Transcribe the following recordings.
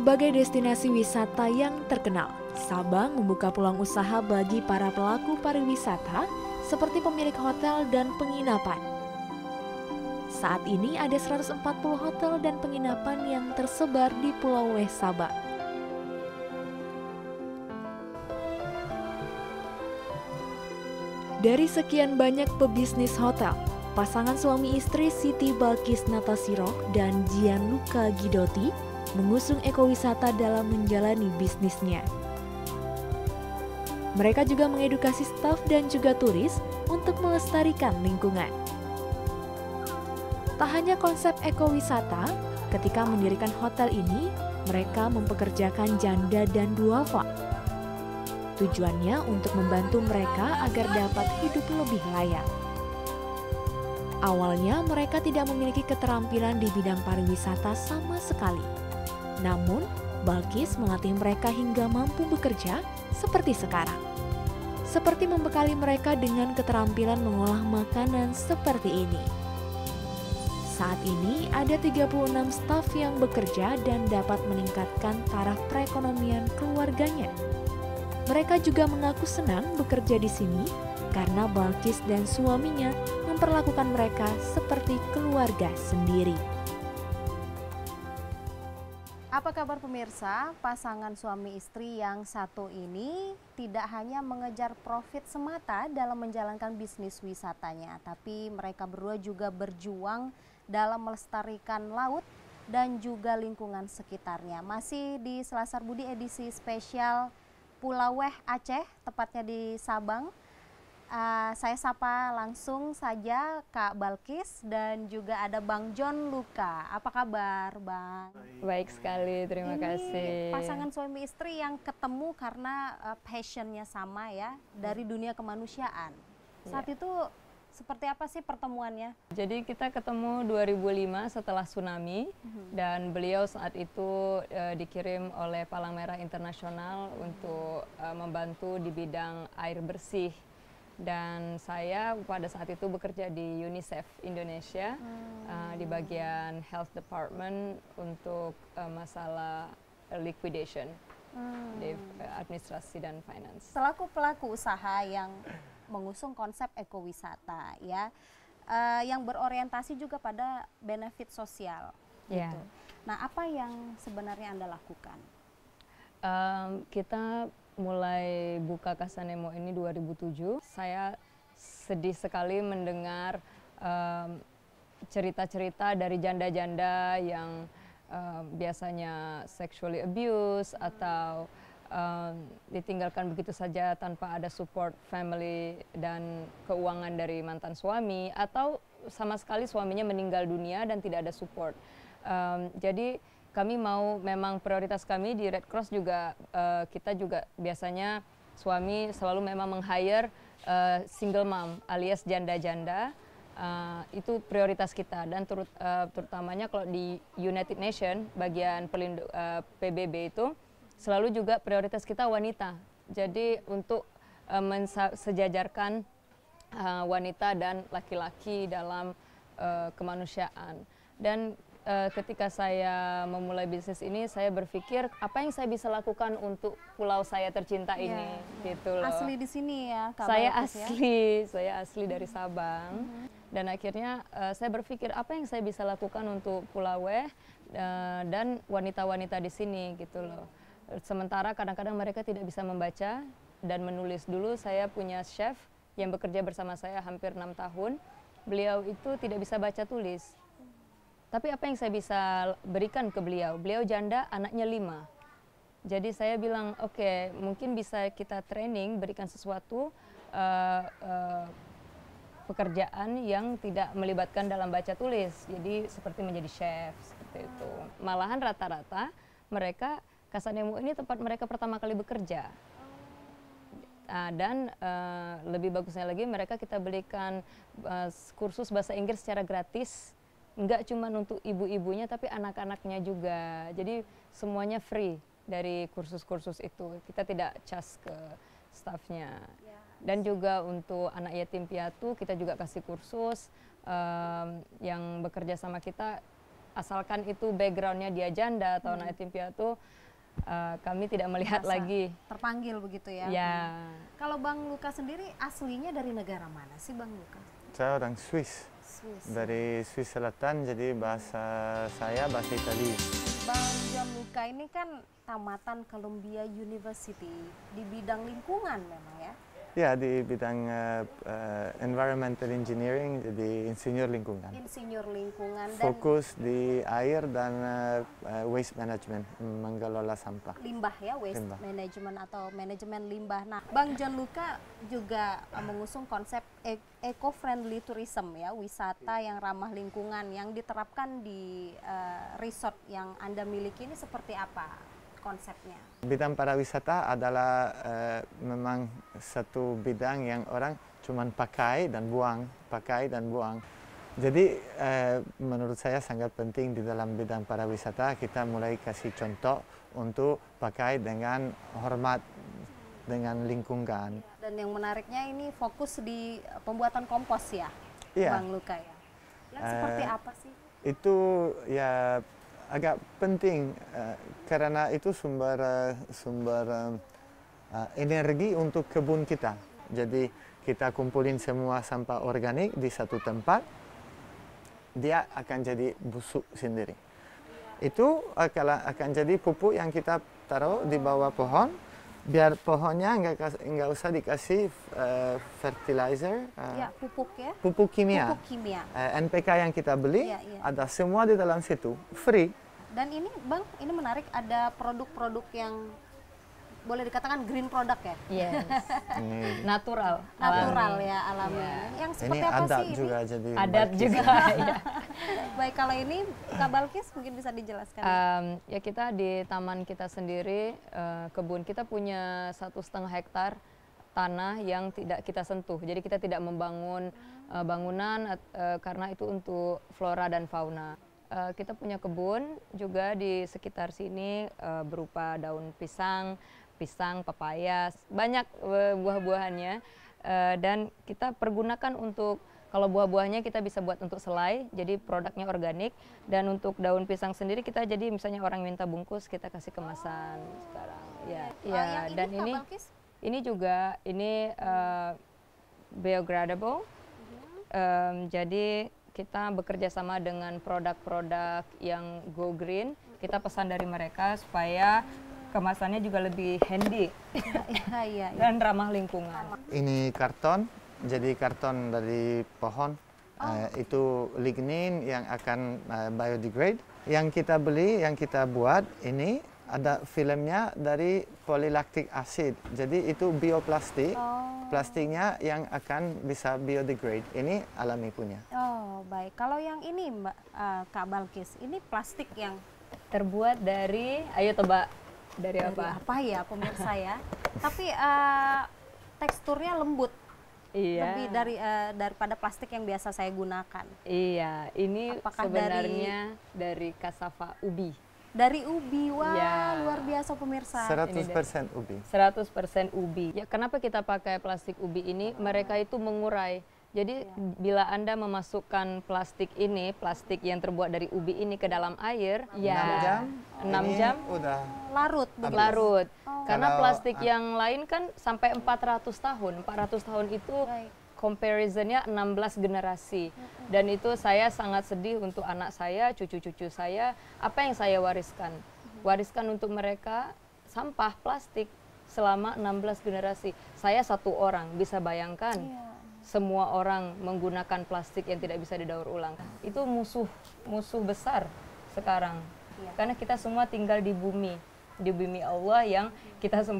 Sebagai destinasi wisata yang terkenal, Sabang membuka peluang usaha bagi para pelaku pariwisata seperti pemilik hotel dan penginapan. Saat ini ada 140 hotel dan penginapan yang tersebar di Pulau Weh Sabang. Dari sekian banyak pebisnis hotel, pasangan suami istri Siti Balkis Natasiro dan Gianluca Gidoti mengusung ekowisata dalam menjalani bisnisnya. Mereka juga mengedukasi staf dan juga turis untuk melestarikan lingkungan. Tak hanya konsep ekowisata, ketika mendirikan hotel ini, mereka mempekerjakan janda dan duafa. Tujuannya untuk membantu mereka agar dapat hidup lebih layak. Awalnya mereka tidak memiliki keterampilan di bidang pariwisata sama sekali. Namun, Balkis melatih mereka hingga mampu bekerja seperti sekarang. Seperti membekali mereka dengan keterampilan mengolah makanan seperti ini. Saat ini ada 36 staf yang bekerja dan dapat meningkatkan taraf perekonomian keluarganya. Mereka juga mengaku senang bekerja di sini karena Balkis dan suaminya memperlakukan mereka seperti keluarga sendiri. Apa kabar pemirsa? Pasangan suami istri yang satu ini tidak hanya mengejar profit semata dalam menjalankan bisnis wisatanya, tapi mereka berdua juga berjuang dalam melestarikan laut dan juga lingkungan sekitarnya. Masih di Selasar Budi edisi spesial Pulau Weh Aceh, tepatnya di Sabang. Uh, saya sapa langsung saja Kak Balkis dan juga ada Bang John Luka. Apa kabar, Bang? Baik, sekali, terima Ini kasih. Pasangan suami istri yang ketemu karena uh, passionnya sama ya dari dunia kemanusiaan. Iya. Saat yeah. itu seperti apa sih pertemuannya? Jadi kita ketemu 2005 setelah tsunami mm -hmm. dan beliau saat itu e, dikirim oleh Palang Merah Internasional mm -hmm. untuk e, membantu di bidang air bersih dan saya pada saat itu bekerja di UNICEF Indonesia hmm. uh, di bagian health department untuk uh, masalah liquidation hmm. di eh, administrasi dan finance. Selaku pelaku usaha yang mengusung konsep ekowisata ya, uh, yang berorientasi juga pada benefit sosial yeah. gitu. Nah, apa yang sebenarnya Anda lakukan? Um, kita mulai buka Kasanemo ini 2007, saya sedih sekali mendengar ehm, cerita-cerita um, dari janda-janda yang um, biasanya sexually abuse atau um, ditinggalkan begitu saja tanpa ada support family dan keuangan dari mantan suami atau sama sekali suaminya meninggal dunia dan tidak ada support. Um, jadi kami mau memang prioritas kami di Red Cross juga uh, kita juga biasanya suami selalu memang meng-hire uh, single mom alias janda-janda uh, itu prioritas kita dan turut, uh, terutamanya kalau di United Nation bagian pelindung uh, PBB itu selalu juga prioritas kita wanita. Jadi untuk uh, mensejajarkan uh, wanita dan laki-laki dalam uh, kemanusiaan dan Eh, ketika saya memulai bisnis ini saya berpikir apa yang saya bisa lakukan untuk pulau saya tercinta yeah. ini gitu loh. Asli di sini ya Saya ya? asli, saya asli dari mm-hmm. Sabang. Mm -hmm. Dan akhirnya uh, saya berpikir apa yang saya bisa lakukan untuk Pulau uh, dan wanita-wanita di sini gitu loh. Sementara kadang-kadang mereka tidak bisa membaca dan menulis dulu saya punya chef yang bekerja bersama saya hampir enam tahun. Beliau itu tidak bisa baca tulis tapi apa yang saya bisa berikan ke beliau? Beliau janda, anaknya lima. Jadi saya bilang, oke, okay, mungkin bisa kita training, berikan sesuatu uh, uh, pekerjaan yang tidak melibatkan dalam baca tulis. Jadi seperti menjadi chef, seperti itu. Malahan rata-rata mereka, Kasanemu ini tempat mereka pertama kali bekerja. Uh, dan uh, lebih bagusnya lagi mereka kita belikan uh, kursus bahasa Inggris secara gratis nggak cuma untuk ibu-ibunya tapi anak-anaknya juga jadi semuanya free dari kursus-kursus itu kita tidak charge ke staffnya ya, dan juga untuk anak yatim piatu kita juga kasih kursus um, yang bekerja sama kita asalkan itu backgroundnya dia janda atau hmm. anak yatim piatu uh, kami tidak melihat Masa lagi terpanggil begitu ya. ya. Hmm. Kalau Bang Luka sendiri aslinya dari negara mana sih Bang Luka? Saya orang Swiss. Swiss. Dari Swiss Selatan, jadi bahasa saya bahasa Italia. Bang Jamuka ini kan tamatan Columbia University di bidang lingkungan memang ya? Ya, di bidang uh, environmental engineering, jadi insinyur lingkungan. Insinyur lingkungan. Dan Fokus di air dan uh, waste management, mengelola sampah. Limbah ya, waste limbah. management atau manajemen limbah. Nah, Bang John Luka juga mengusung konsep e-, eco-friendly tourism ya, wisata yang ramah lingkungan yang diterapkan di uh, resort yang Anda miliki ini seperti apa? konsepnya? Bidang pariwisata adalah eh, memang satu bidang yang orang cuma pakai dan buang, pakai dan buang. Jadi eh, menurut saya sangat penting di dalam bidang pariwisata kita mulai kasih contoh untuk pakai dengan hormat dengan lingkungan. Ya, dan yang menariknya ini fokus di pembuatan kompos ya, yeah. Bang Luka ya. Nah, uh, seperti eh, apa sih? Itu ya agak penting uh, eh, karena itu sumber uh, sumber uh, uh, energi untuk kebun kita. Jadi kita kumpulin semua sampah organik di satu tempat, dia akan jadi busuk sendiri. Itu akan akan jadi pupuk yang kita taruh di bawah pohon. biar pohonnya nggak nggak usah dikasih uh, fertilizer uh, ya, pupuk ya pupuk kimia, pupuk kimia. Uh, eh, NPK yang kita beli ya, ya. ada semua di dalam situ free dan ini bang ini menarik ada produk-produk yang boleh dikatakan green product ya. Yes. hmm. Natural. Natural alami. ya alami. Yeah. Yang seperti ini apa sih juga ini? Jadi adat juga. Iya. Baik kalau ini Kak Balkis mungkin bisa dijelaskan. Um, ya kita di taman kita sendiri uh, kebun kita punya satu setengah hektar tanah yang tidak kita sentuh. Jadi kita tidak membangun uh, bangunan uh, karena itu untuk flora dan fauna. Uh, kita punya kebun juga di sekitar sini uh, berupa daun pisang, pisang, pepaya, banyak eh, buah-buahannya eh, dan kita pergunakan untuk kalau buah-buahnya kita bisa buat untuk selai, jadi produknya organik. Dan untuk daun pisang sendiri kita jadi misalnya orang minta bungkus kita kasih kemasan oh. sekarang. Ya, oh, ya. Yang dan ini, ini, juga ini uh, eh, biogradable. -huh. Um, jadi kita bekerja sama dengan produk-produk yang go green. Kita pesan dari mereka supaya kemasannya juga lebih handy iya, iya, iya. dan ramah lingkungan. Ini karton, jadi karton dari pohon. Oh. Uh, itu lignin yang akan uh, biodegrade. Yang kita beli, yang kita buat ini ada filmnya dari polylactic acid. Jadi itu bioplastik, oh. plastiknya yang akan bisa biodegrade. Ini alami punya. Oh baik. Kalau yang ini Mbak uh, Kak Balkis, ini plastik yang terbuat dari, ayo tebak dari, dari apa? apa ya pemirsa ya. Tapi uh, teksturnya lembut. Iya. Lebih dari uh, daripada plastik yang biasa saya gunakan. Iya, ini Apakah sebenarnya dari, dari ubi. Dari ubi, wah ya. luar biasa pemirsa. 100% ubi. 100% ubi. Ya, kenapa kita pakai plastik ubi ini? Ah. Mereka itu mengurai jadi ya. bila Anda memasukkan plastik ini, plastik yang terbuat dari ubi ini ke dalam air, 6 ya jam, 6 jam udah larut, habis. larut. Oh. Karena plastik yang lain kan sampai 400 tahun. 400 tahun itu Baik. comparisonnya 16 generasi. Dan itu saya sangat sedih untuk anak saya, cucu-cucu saya, apa yang saya wariskan? Mm-hmm. Wariskan untuk mereka sampah plastik selama 16 generasi. Saya satu orang, bisa bayangkan. Ya semua orang menggunakan plastik yang tidak bisa didaur ulang. Itu musuh musuh besar sekarang. Ya. Karena kita semua tinggal di bumi, di bumi Allah yang kita sem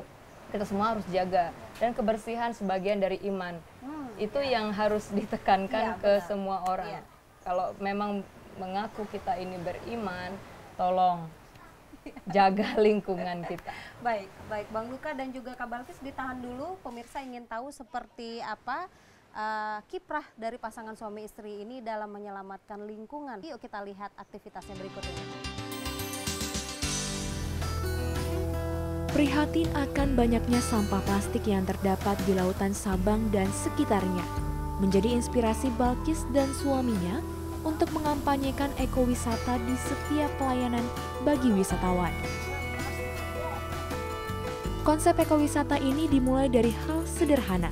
kita semua harus jaga dan kebersihan sebagian dari iman. Hmm, itu ya. yang harus ditekankan ya, ke benar. semua orang. Ya. Kalau memang mengaku kita ini beriman, tolong jaga lingkungan kita. Baik, baik Bang Luka dan juga Kak Balkis ditahan dulu. Pemirsa ingin tahu seperti apa uh, kiprah dari pasangan suami istri ini dalam menyelamatkan lingkungan. Yuk kita lihat aktivitasnya berikut ini. Prihatin akan banyaknya sampah plastik yang terdapat di lautan Sabang dan sekitarnya. Menjadi inspirasi Balkis dan suaminya untuk mengampanyekan ekowisata di setiap pelayanan bagi wisatawan. Konsep ekowisata ini dimulai dari hal sederhana,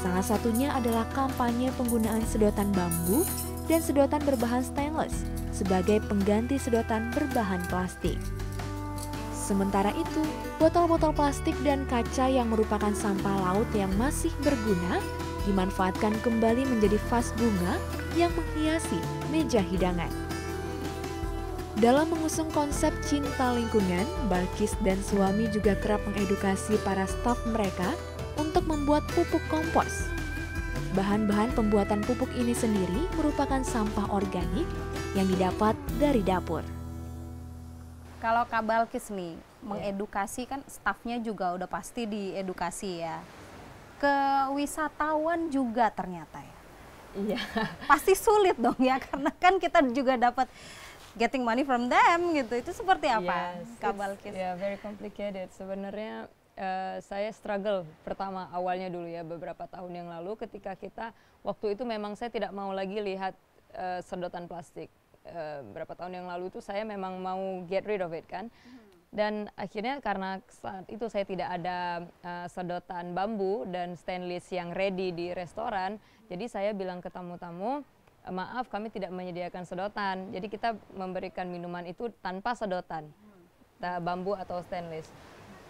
Salah satunya adalah kampanye penggunaan sedotan bambu dan sedotan berbahan stainless sebagai pengganti sedotan berbahan plastik. Sementara itu, botol-botol plastik dan kaca yang merupakan sampah laut yang masih berguna dimanfaatkan kembali menjadi vas bunga yang menghiasi meja hidangan. Dalam mengusung konsep cinta lingkungan, Balkis dan suami juga kerap mengedukasi para staf mereka untuk membuat pupuk kompos. Bahan-bahan pembuatan pupuk ini sendiri merupakan sampah organik yang didapat dari dapur. Kalau Kabalkis nih, ya. mengedukasi kan stafnya juga udah pasti diedukasi ya. Ke wisatawan juga ternyata ya. Iya. Pasti sulit dong ya karena kan kita juga dapat getting money from them gitu. Itu seperti apa yes, Kabalkis? Ya, yeah, very complicated. Sebenarnya Eh, saya struggle pertama awalnya dulu ya beberapa tahun yang lalu ketika kita waktu itu memang saya tidak mau lagi lihat uh, sedotan plastik. Uh, eh, berapa tahun yang lalu itu saya memang mau get rid of it kan. Hmm. Dan akhirnya karena saat itu saya tidak ada uh, sedotan bambu dan stainless yang ready di restoran, jadi saya bilang ke tamu-tamu, maaf kami tidak menyediakan sedotan. Jadi kita memberikan minuman itu tanpa sedotan, hmm. bambu atau stainless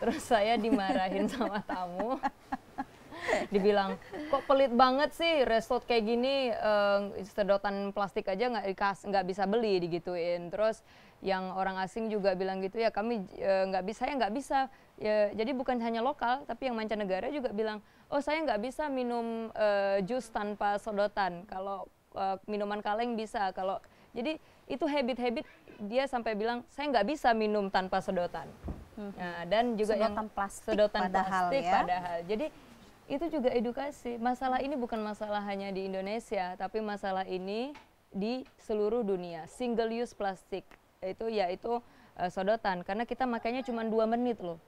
terus saya dimarahin sama tamu dibilang kok pelit banget sih resto kayak gini uh, sedotan plastik aja nggak nggak bisa beli digituin terus yang orang asing juga bilang gitu ya kami eh, nggak uh, bisa ya nggak bisa ya, jadi bukan hanya lokal tapi yang mancanegara juga bilang oh saya nggak bisa minum uh, jus tanpa sedotan kalau uh, minuman kaleng bisa kalau jadi itu habit-habit dia sampai bilang saya nggak bisa minum tanpa sedotan hmm. nah, dan juga sedotan yang plastik sedotan padahal plastik ya. padahal jadi itu juga edukasi masalah ini bukan masalah hanya di Indonesia tapi masalah ini di seluruh dunia single use plastik itu yaitu uh, eh, sodotan karena kita makanya cuma dua menit loh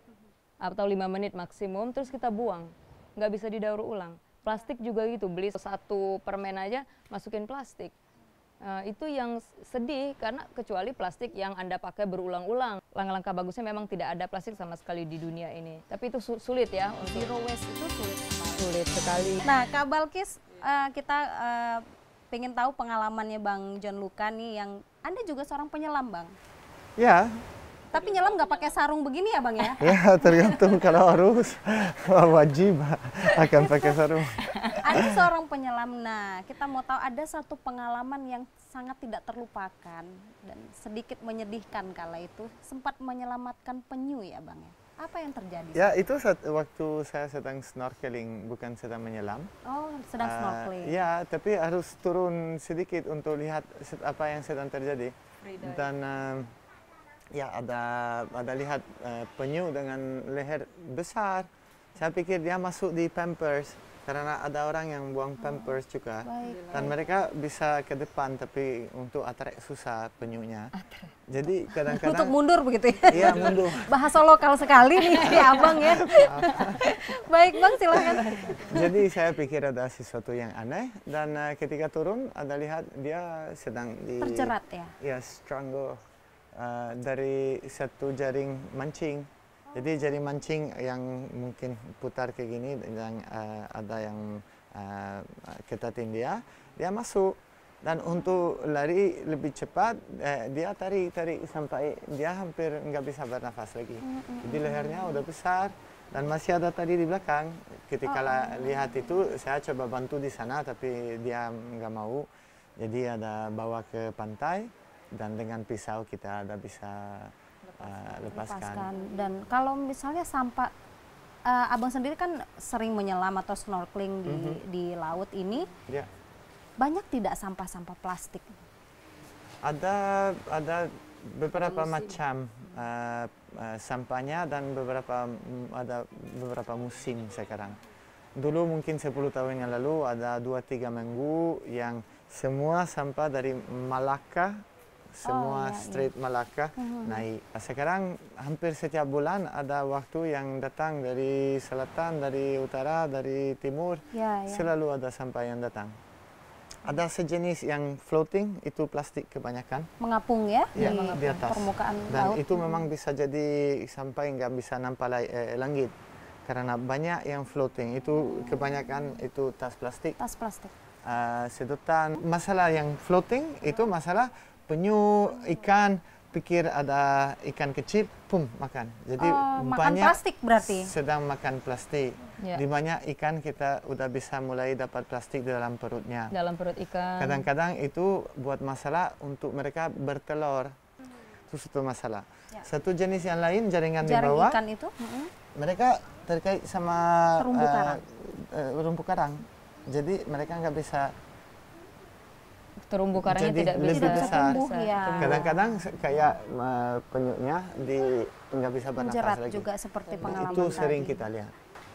atau lima menit maksimum terus kita buang nggak bisa didaur ulang plastik juga gitu beli satu permen aja masukin plastik Eh, itu yang sedih karena kecuali plastik yang Anda pakai berulang-ulang. Langkah-langkah bagusnya memang tidak ada plastik sama sekali di dunia ini. Tapi itu sulit ya untuk zero waste itu sulit sekali. Sulit sekali. Nah, Kak Balkis uh, kita uh, pengen tahu pengalamannya Bang John Luka nih yang Anda juga seorang penyelam, Bang. Ya, tapi nyelam nggak pakai sarung begini ya bang ya? ya tergantung kalau harus wajib akan pakai sarung. Ada seorang penyelam. Nah kita mau tahu ada satu pengalaman yang sangat tidak terlupakan dan sedikit menyedihkan kala itu sempat menyelamatkan penyu ya bang ya. Apa yang terjadi? Ya itu saat, waktu saya sedang snorkeling bukan sedang menyelam. Oh sedang uh, snorkeling. Ya tapi harus turun sedikit untuk lihat apa yang sedang terjadi. Dan uh, ya ada ada lihat uh, penyu dengan leher besar. Saya pikir dia masuk di pampers karena ada orang yang buang oh, pampers juga baik, dan mereka bisa ke depan tapi untuk atrek susah penyunya. Atrek. Jadi kadang-kadang untuk mundur begitu ya. Iya, mundur. Bahasa lokal sekali nih si Abang ya. baik, Bang silakan. Jadi saya pikir ada sesuatu yang aneh dan uh, ketika turun ada lihat dia sedang di terjerat ya. Ya, strangle Eh, dari satu jaring mancing. Oh. Jadi jaring mancing yang mungkin putar kayak gini dan uh, eh, ada yang uh, kita India, dia masuk dan untuk lari lebih cepat eh, dia tarik tarik sampai dia hampir nggak bisa bernafas lagi mm -hmm. jadi hmm. lehernya udah besar dan masih ada tadi di belakang ketika oh, oh, oh. lihat itu saya coba bantu di sana tapi dia nggak mau jadi ada bawa ke pantai dan dengan pisau kita ada bisa eh, lepaskan. Uh, lepaskan. Dan kalau misalnya sampah uh, abang sendiri kan sering menyelam atau snorkeling di mm -hmm. di laut ini, yeah. banyak tidak sampah-sampah plastik? Ada ada beberapa Polusi. macam uh, uh, sampahnya dan beberapa ada beberapa musim sekarang. Dulu mungkin 10 tahun yang lalu ada 2-3 minggu yang semua sampah dari Malaka semua oh, ya, street ya. Malacca hmm. naik. Sekarang hampir setiap bulan ada waktu yang datang dari selatan, dari utara, dari timur. Ya, ya. Selalu ada sampah yang datang. Ada sejenis yang floating, itu plastik kebanyakan. Mengapung ya, ya di, mengapung. di atas. permukaan Dan laut. itu mm-hmm. memang bisa jadi sampai nggak bisa nampak eh, langit. Karena banyak yang floating, itu kebanyakan itu tas plastik. Tas plastik. Uh, sedotan. Masalah yang floating itu masalah penyu, ikan, pikir ada ikan kecil, pum makan. Jadi uh, makan plastik berarti. Sedang makan plastik. Yeah. Di banyak ikan kita udah bisa mulai dapat plastik di dalam perutnya. Dalam perut ikan. Kadang-kadang itu buat masalah untuk mereka bertelur. Hmm. Itu satu masalah. Yeah. Satu jenis yang lain jaringan Jaring di bawah. ikan itu. Mm-hmm. Mereka terkait sama terumbu eh, karang. Uh, eh, uh, rumpu karang. Jadi mereka nggak bisa terumbu karangnya Jadi tidak lebih bisa besar. Tumbuh, ya. Kadang-kadang kayak uh, penyuknya di nggak bisa bernapas Menjerat lagi. juga seperti nah, pengalaman Itu sering tadi. kita lihat.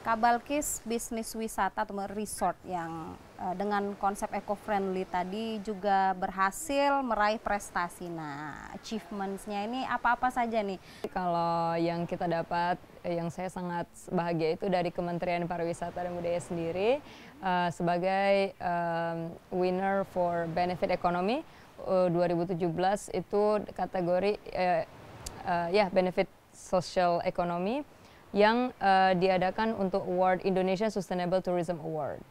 Kabalkis bisnis wisata atau resort yang uh, dengan konsep eco-friendly tadi juga berhasil meraih prestasi. Nah, achievements-nya ini apa-apa saja nih? Kalau yang kita dapat, eh, yang saya sangat bahagia itu dari Kementerian Pariwisata dan Budaya sendiri uh, sebagai um, winner for benefit economy uh, 2017 itu kategori uh, uh, ya yeah, benefit social economy yang uh, diadakan untuk award Indonesia Sustainable Tourism Award.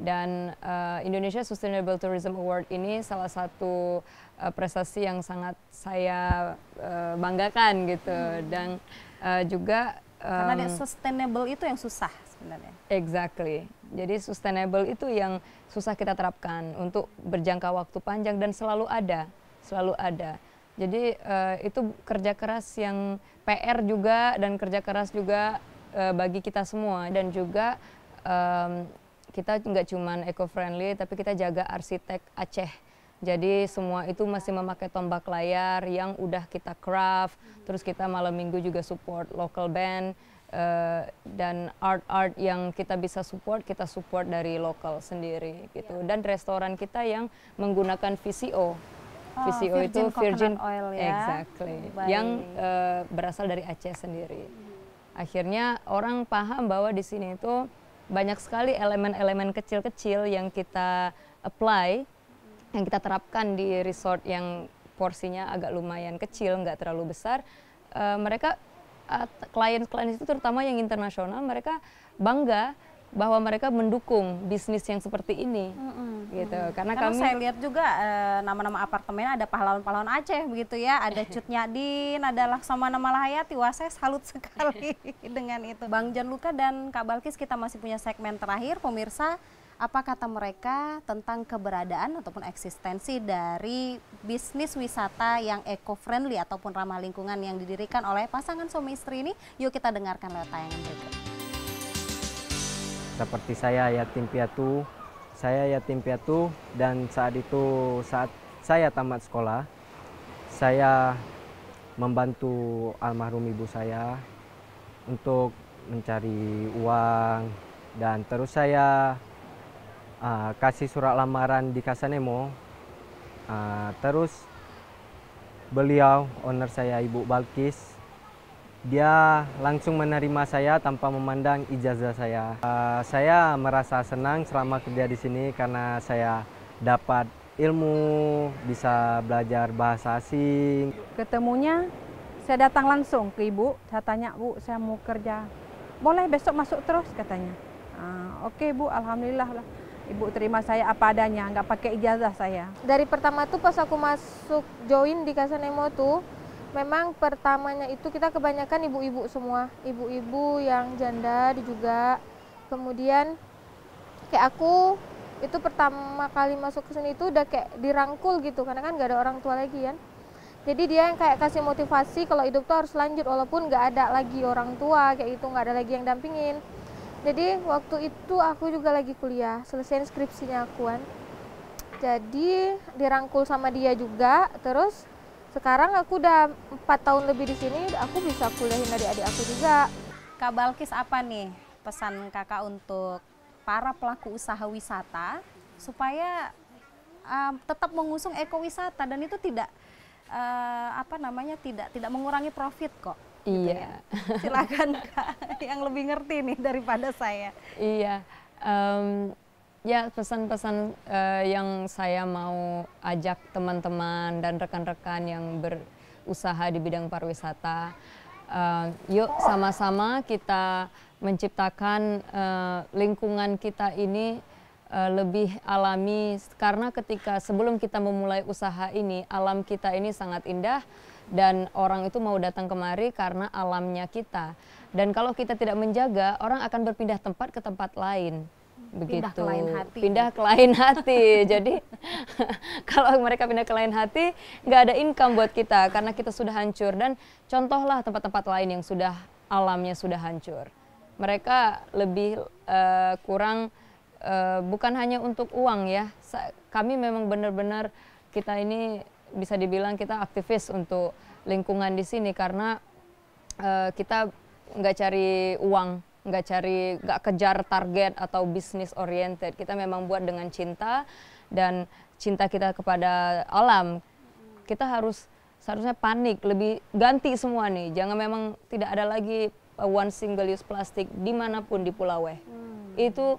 Dan uh, Indonesia Sustainable Tourism Award ini salah satu uh, prestasi yang sangat saya uh, banggakan gitu hmm. dan uh, juga um, karena sustainable itu yang susah sebenarnya. Exactly. Jadi sustainable itu yang susah kita terapkan untuk berjangka waktu panjang dan selalu ada, selalu ada. Jadi uh, itu kerja keras yang PR juga dan kerja keras juga uh, bagi kita semua dan juga um, kita nggak cuman eco friendly tapi kita jaga arsitek Aceh. Jadi semua itu masih memakai tombak layar yang udah kita craft, hmm. terus kita malam minggu juga support local band uh, dan art-art yang kita bisa support, kita support dari lokal sendiri gitu. Yeah. Dan restoran kita yang menggunakan VCO. Ah, VCO oh, itu virgin oil ya. Exactly. Baik. Yang uh, berasal dari Aceh sendiri. Akhirnya orang paham bahwa di sini itu banyak sekali elemen-elemen kecil-kecil yang kita apply, yang kita terapkan di resort yang porsinya agak lumayan kecil, nggak terlalu besar. Uh, mereka eh, klien-klien uh, klien -klien itu terutama yang internasional mereka bangga bahwa mereka mendukung bisnis yang seperti ini mm -hmm. gitu karena, karena kami saya lihat juga eh, nama-nama e, apartemen ada pahlawan-pahlawan Aceh begitu ya ada Cut Nyadin ada Laksamana Malahayati wah saya salut sekali dengan itu Bang Jan Luka dan Kak Balkis kita masih punya segmen terakhir pemirsa apa kata mereka tentang keberadaan ataupun eksistensi dari bisnis wisata yang eco-friendly ataupun ramah lingkungan yang didirikan oleh pasangan suami istri ini yuk kita dengarkan lewat tayangan berikut seperti saya yatim piatu. Saya yatim piatu dan saat itu saat saya tamat sekolah, saya membantu almarhum ibu saya untuk mencari uang dan terus saya uh, kasih surat lamaran di Kasanemo. Uh, ah, terus beliau owner saya Ibu Balkis dia langsung menerima saya tanpa memandang ijazah saya. Uh, saya merasa senang selama kerja di sini karena saya dapat ilmu, bisa belajar bahasa asing. Ketemunya saya datang langsung ke ibu, saya tanya, "Bu, saya mau kerja. Boleh besok masuk terus?" katanya. Uh, oke, okay, Bu, alhamdulillah lah. Ibu terima saya apa adanya, nggak pakai ijazah saya. Dari pertama tuh pas aku masuk join di Kasanemo tuh, memang pertamanya itu kita kebanyakan ibu-ibu semua, ibu-ibu yang janda juga. Kemudian kayak aku itu pertama kali masuk ke sini itu udah kayak dirangkul gitu karena kan gak ada orang tua lagi kan. Jadi dia yang kayak kasih motivasi kalau hidup tuh harus lanjut walaupun gak ada lagi orang tua kayak gitu, gak ada lagi yang dampingin. Jadi waktu itu aku juga lagi kuliah, selesai skripsinya aku kan. Jadi dirangkul sama dia juga, terus sekarang aku udah empat tahun lebih di sini aku bisa kuliahin dari adik aku juga Kak Balkis apa nih pesan kakak untuk para pelaku usaha wisata supaya um, tetap mengusung ekowisata dan itu tidak uh, apa namanya tidak tidak mengurangi profit kok gitu iya ya. silakan kak yang lebih ngerti nih daripada saya iya um, Ya, pesan-pesan uh, yang saya mau ajak teman-teman dan rekan-rekan yang berusaha di bidang pariwisata, uh, yuk sama-sama kita menciptakan uh, lingkungan kita ini uh, lebih alami karena ketika sebelum kita memulai usaha ini, alam kita ini sangat indah dan orang itu mau datang kemari karena alamnya kita. Dan kalau kita tidak menjaga, orang akan berpindah tempat ke tempat lain begitu pindah ke lain hati pindah ke lain hati jadi kalau mereka pindah ke lain hati nggak ada income buat kita karena kita sudah hancur dan contohlah tempat-tempat lain yang sudah alamnya sudah hancur mereka lebih uh, kurang uh, bukan hanya untuk uang ya kami memang benar-benar kita ini bisa dibilang kita aktivis untuk lingkungan di sini karena uh, kita nggak cari uang nggak cari nggak kejar target atau bisnis oriented kita memang buat dengan cinta dan cinta kita kepada alam kita harus seharusnya panik lebih ganti semua nih jangan memang tidak ada lagi uh, one single use plastik dimanapun di weh hmm. itu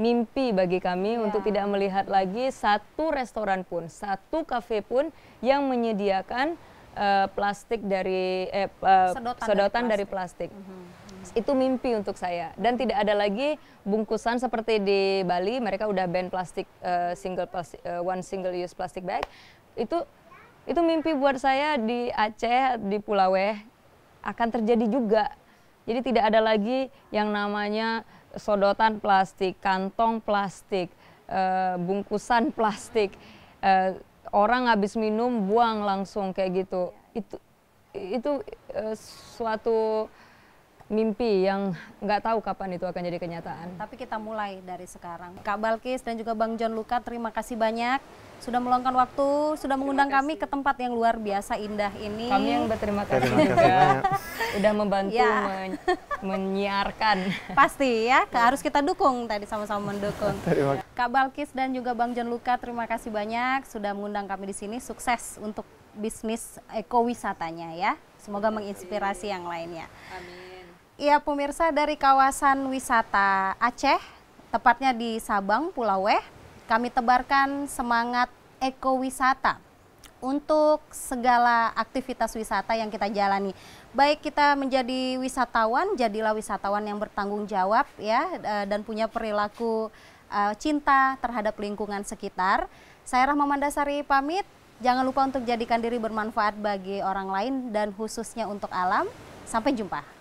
mimpi bagi kami yeah. untuk tidak melihat lagi satu restoran pun, satu kafe pun yang menyediakan uh, plastik dari eh, uh, sedotan, sedotan dari plastik. Dari plastik. Mm -hmm. Itu mimpi untuk saya. Dan tidak ada lagi bungkusan seperti di Bali mereka udah ban plastik uh, single plastic, uh, eh, one single use plastic bag. Itu itu mimpi buat saya di Aceh, di Pulau Weh akan terjadi juga. Jadi tidak ada lagi yang namanya sodotan plastik, kantong plastik, uh, bungkusan plastik. Uh, orang habis minum buang langsung kayak gitu. Itu itu uh, suatu mimpi yang nggak tahu kapan itu akan jadi kenyataan. Tapi kita mulai dari sekarang. Kak Balkis dan juga Bang John Luka, terima kasih banyak sudah meluangkan waktu, sudah mengundang kami ke tempat yang luar biasa indah ini. Kami yang berterima kasih juga sudah membantu ya. men menyiarkan. Pasti ya, harus kita dukung tadi sama-sama mendukung. Terima kasih. Kak Balkis dan juga Bang John Luka, terima kasih banyak sudah mengundang kami di sini. Sukses untuk bisnis ekowisatanya ya. Semoga menginspirasi yang lainnya. Amin. Iya pemirsa dari kawasan wisata Aceh, tepatnya di Sabang, Pulau Weh, kami tebarkan semangat ekowisata untuk segala aktivitas wisata yang kita jalani. Baik kita menjadi wisatawan, jadilah wisatawan yang bertanggung jawab ya e, dan punya perilaku e, cinta terhadap lingkungan sekitar. Saya Rahma Mandasari pamit. Jangan lupa untuk jadikan diri bermanfaat bagi orang lain dan khususnya untuk alam. Sampai jumpa.